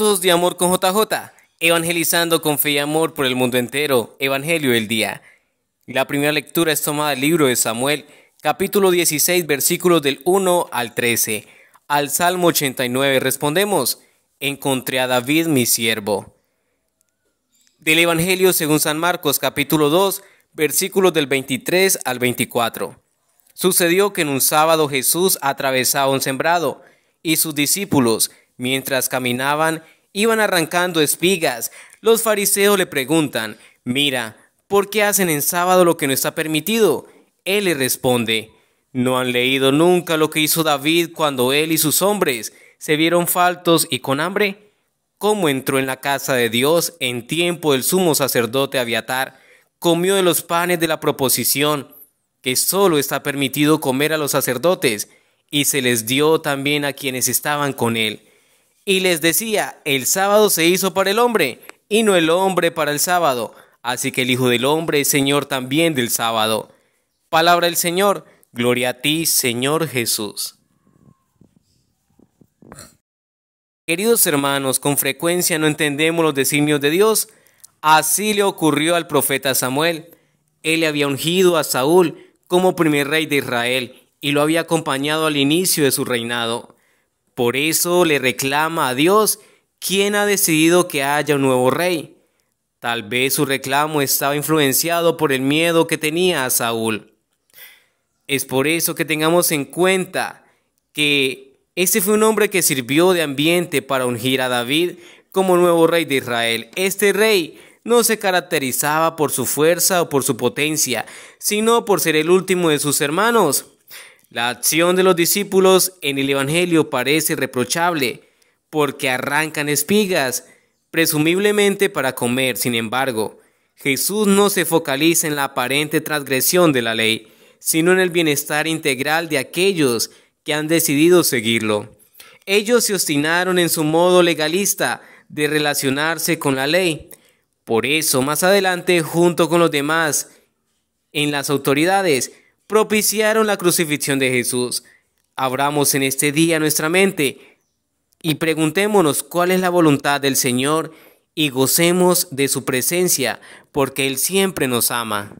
de Amor con JJ, evangelizando con fe y amor por el mundo entero, Evangelio del Día. La primera lectura es tomada del libro de Samuel, capítulo 16, versículos del 1 al 13. Al Salmo 89 respondemos, encontré a David mi siervo. Del Evangelio según San Marcos, capítulo 2, versículos del 23 al 24. Sucedió que en un sábado Jesús atravesaba un sembrado, y sus discípulos, Mientras caminaban, iban arrancando espigas. Los fariseos le preguntan, mira, ¿por qué hacen en sábado lo que no está permitido? Él le responde, ¿no han leído nunca lo que hizo David cuando él y sus hombres se vieron faltos y con hambre? ¿Cómo entró en la casa de Dios en tiempo del sumo sacerdote aviatar, Comió de los panes de la proposición, que solo está permitido comer a los sacerdotes, y se les dio también a quienes estaban con él y les decía, el sábado se hizo para el hombre y no el hombre para el sábado. Así que el Hijo del Hombre es Señor también del sábado. Palabra del Señor, gloria a ti, Señor Jesús. Queridos hermanos, con frecuencia no entendemos los designios de Dios. Así le ocurrió al profeta Samuel. Él le había ungido a Saúl como primer rey de Israel y lo había acompañado al inicio de su reinado. Por eso le reclama a Dios, ¿quién ha decidido que haya un nuevo rey? Tal vez su reclamo estaba influenciado por el miedo que tenía a Saúl. Es por eso que tengamos en cuenta que este fue un hombre que sirvió de ambiente para ungir a David como nuevo rey de Israel. Este rey no se caracterizaba por su fuerza o por su potencia, sino por ser el último de sus hermanos. La acción de los discípulos en el Evangelio parece reprochable porque arrancan espigas, presumiblemente para comer. Sin embargo, Jesús no se focaliza en la aparente transgresión de la ley, sino en el bienestar integral de aquellos que han decidido seguirlo. Ellos se obstinaron en su modo legalista de relacionarse con la ley. Por eso, más adelante, junto con los demás, en las autoridades, propiciaron la crucifixión de Jesús. Abramos en este día nuestra mente y preguntémonos cuál es la voluntad del Señor y gocemos de su presencia, porque Él siempre nos ama.